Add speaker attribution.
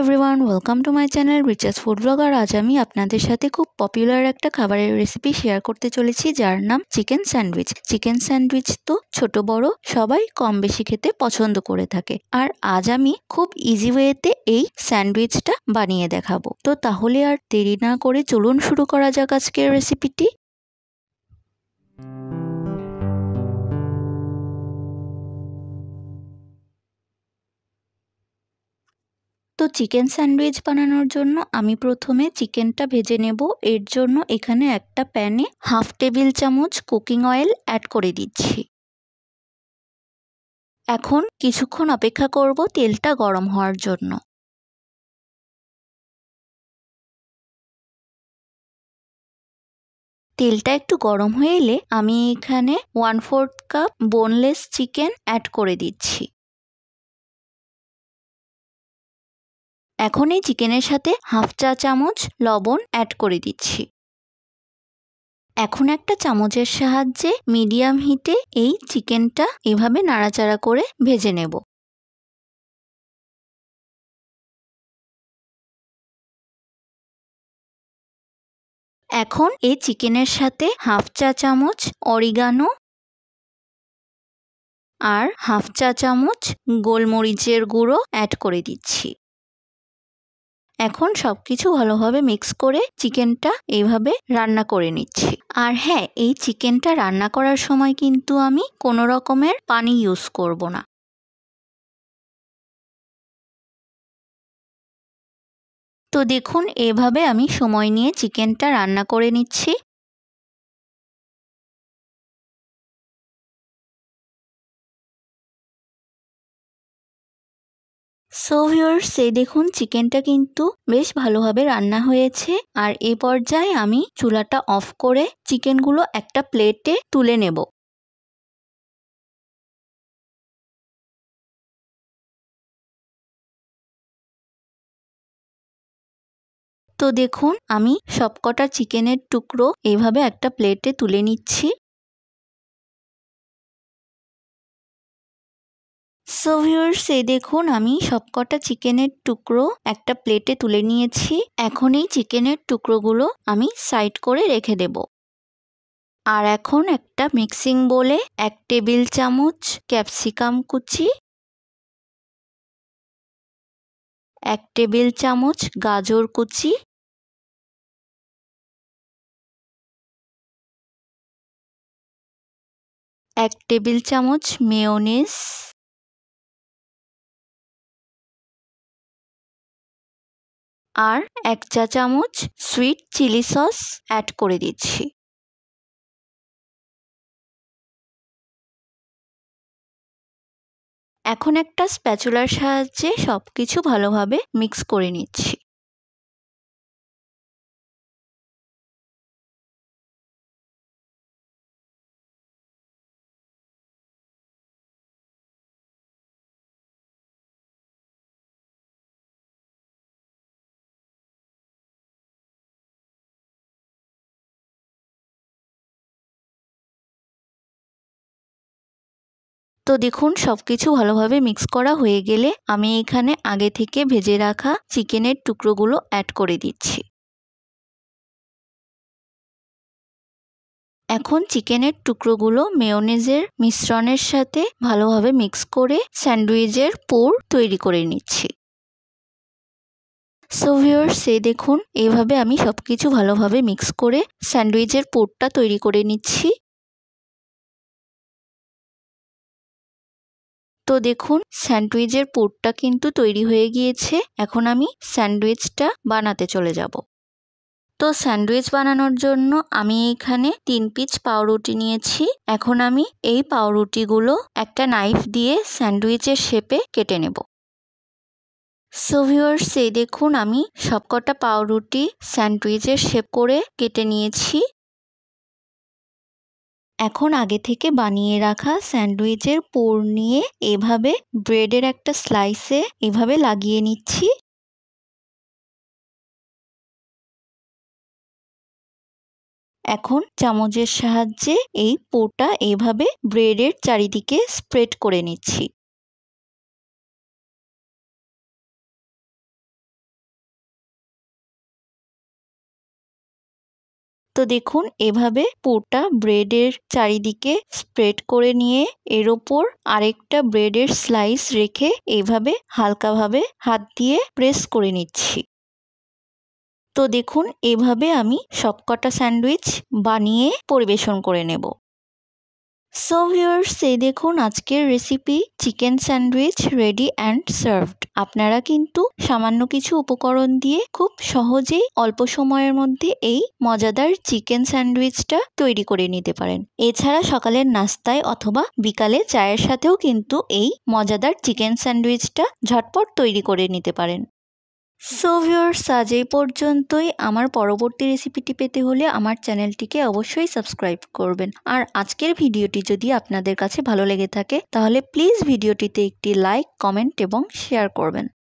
Speaker 1: everyone welcome to my channel রিচার্স food blogger আজ আমি আপনাদের সাথে খুব পপুলার একটা খাবারের রেসিপি শেয়ার করতে চলেছি যার নাম চিকেন স্যান্ডউইচ চিকেন স্যান্ডউইচ তো ছোট বড় সবাই কম বেশি খেতে পছন্দ করে থাকে আর আজ আমি খুব ইজি ওয়েতে এই স্যান্ডউইচটা বানিয়ে দেখাবো তো তাহলে আর দেরি না করে চলুন শুরু করা যাক আজকের
Speaker 2: রেসিপিটি তো
Speaker 1: চিকেন স্যান্ডউইচ বানানোর জন্য আমি প্রথমে চিকেনটা ভেজে নেব এর জন্য এখানে একটা প্যানে হাফ টেবিল চামচ কুকিং অয়েল অ্যাড করে দিচ্ছি
Speaker 2: এখন কিছুক্ষণ অপেক্ষা করব তেলটা গরম হওয়ার জন্য তেলটা একটু গরম হয়ে এলে আমি এখানে one fourth cup boneless chicken add করে দিচ্ছি এখন এই চিকেনের সাথে হাফ চা চামচ লবণ অ্যাড করে দিচ্ছি এখন একটা চামচের সাহায্যে মিডিয়াম হিটে এই চিকেনটা এভাবে নাড়াচাড়া করে ভেজে নেব এখন এই চিকেনের সাথে হাফ চা চামচ অরিগানো
Speaker 1: আর হাফ চা চামচ গোলমরিচের গুঁড়ো অ্যাড করে দিচ্ছি এখন সব কিছু ভালোভাবে মিক্স করে চিকেনটা এইভাবে রান্না
Speaker 2: করে নিচ্ছি আর হ্যাঁ এই চিকেনটা রান্না করার সময় কিন্তু আমি কোনো রকমের পানি ইউজ করব না তো দেখুন এভাবে আমি সময় নিয়ে চিকেনটা রান্না করে নিচ্ছি সো ভিওর্স সে দেখুন চিকেনটা কিন্তু বেশ ভালোভাবে রান্না হয়েছে আর এ পর্যায়ে আমি চুলাটা অফ করে চিকেনগুলো একটা প্লেটে তুলে নেব তো দেখুন আমি সবকটা চিকেনের টুকরো এভাবে একটা প্লেটে তুলে নিচ্ছি সো ভিউয়ার্স এই দেখুন আমি সবকটা চিকেনের টুকরো
Speaker 1: একটা প্লেটে তুলে নিয়েছি এখন এই চিকেনের টুকরোগুলো আমি সাইড করে রেখে
Speaker 2: দেব আর এখন একটা মিক্সিং বোলে এক টেবিল চামচ ক্যাপসিকাম কুচি এক টেবিল চামচ গাজর কুচি এক টেবিল চামচ মেয়োনিস আর এক চা চামচ সুইট চিলি সস অ্যাড করে দিচ্ছি এখন একটা স্প্যাচুলার সাহায্যে সব কিছু ভালোভাবে মিক্স করে নিচ্ছি তো দেখুন সব কিছু ভালোভাবে মিক্স করা হয়ে গেলে আমি এখানে আগে থেকে ভেজে রাখা চিকেনের টুকরোগুলো অ্যাড করে দিচ্ছি এখন চিকেনের টুকরোগুলো মেয়নেজের মিশ্রণের সাথে
Speaker 1: ভালোভাবে মিক্স করে স্যান্ডউইচের পোর তৈরি করে নিচ্ছি
Speaker 2: সো ভিওর সে দেখুন এভাবে আমি সব কিছু ভালোভাবে মিক্স করে স্যান্ডউইচের পোরটা তৈরি করে নিচ্ছি তো দেখুন স্যান্ডউইচের পুরটা কিন্তু তৈরি হয়ে গিয়েছে এখন
Speaker 1: আমি স্যান্ডউইচটা বানাতে চলে যাব তো স্যান্ডউইচ বানানোর জন্য আমি এখানে তিন পিচ পাউরুটি নিয়েছি এখন আমি এই পাউরুটিগুলো একটা নাইফ দিয়ে স্যান্ডউইচের শেপে কেটে নেব সো ভিউয়ার্স এই দেখুন আমি সবকটা পাউরুটি স্যান্ডউইচের শেপ করে কেটে নিয়েছি এখন আগে থেকে বানিয়ে রাখা স্যান্ডউইচের
Speaker 2: পোর নিয়ে এভাবে ব্রেডের একটা স্লাইসে এভাবে লাগিয়ে নিচ্ছি এখন চামচের সাহায্যে এই পোটা এভাবে ব্রেডের চারিদিকে স্প্রেড করে নিচ্ছি তো দেখুন এভাবে পুরটা ব্রেডের চারিদিকে স্প্রেড করে নিয়ে এর ওপর
Speaker 1: আরেকটা ব্রেডের স্লাইস রেখে এভাবে হালকাভাবে হাত দিয়ে প্রেস করে নিচ্ছি তো দেখুন এভাবে আমি সবকটা স্যান্ডউইচ বানিয়ে পরিবেশন করে নেব সো ভিউয়ার্স এই দেখুন আজকের recipe chicken sandwich ready and served আপনারা কিন্তু সামান্য কিছু উপকরণ দিয়ে খুব সহজেই অল্প সময়ের মধ্যে এই মজাদার চিকেন স্যান্ডউইচটা তৈরি করে নিতে পারেন এছাড়া সকালের নাস্তায় অথবা বিকালে চায়ের সাথেও কিন্তু এই মজাদার চিকেন স্যান্ডউইচটা ঝটপট তৈরি করে নিতে পারেন সো ভিউয়ার্স আজ এই পর্যন্তই আমার পরবর্তী রেসিপিটি পেতে হলে আমার চ্যানেলটিকে অবশ্যই সাবস্ক্রাইব করবেন আর আজকের ভিডিওটি যদি আপনাদের কাছে ভালো লেগে থাকে তাহলে প্লিজ ভিডিওটিতে একটি লাইক কমেন্ট এবং শেয়ার করবেন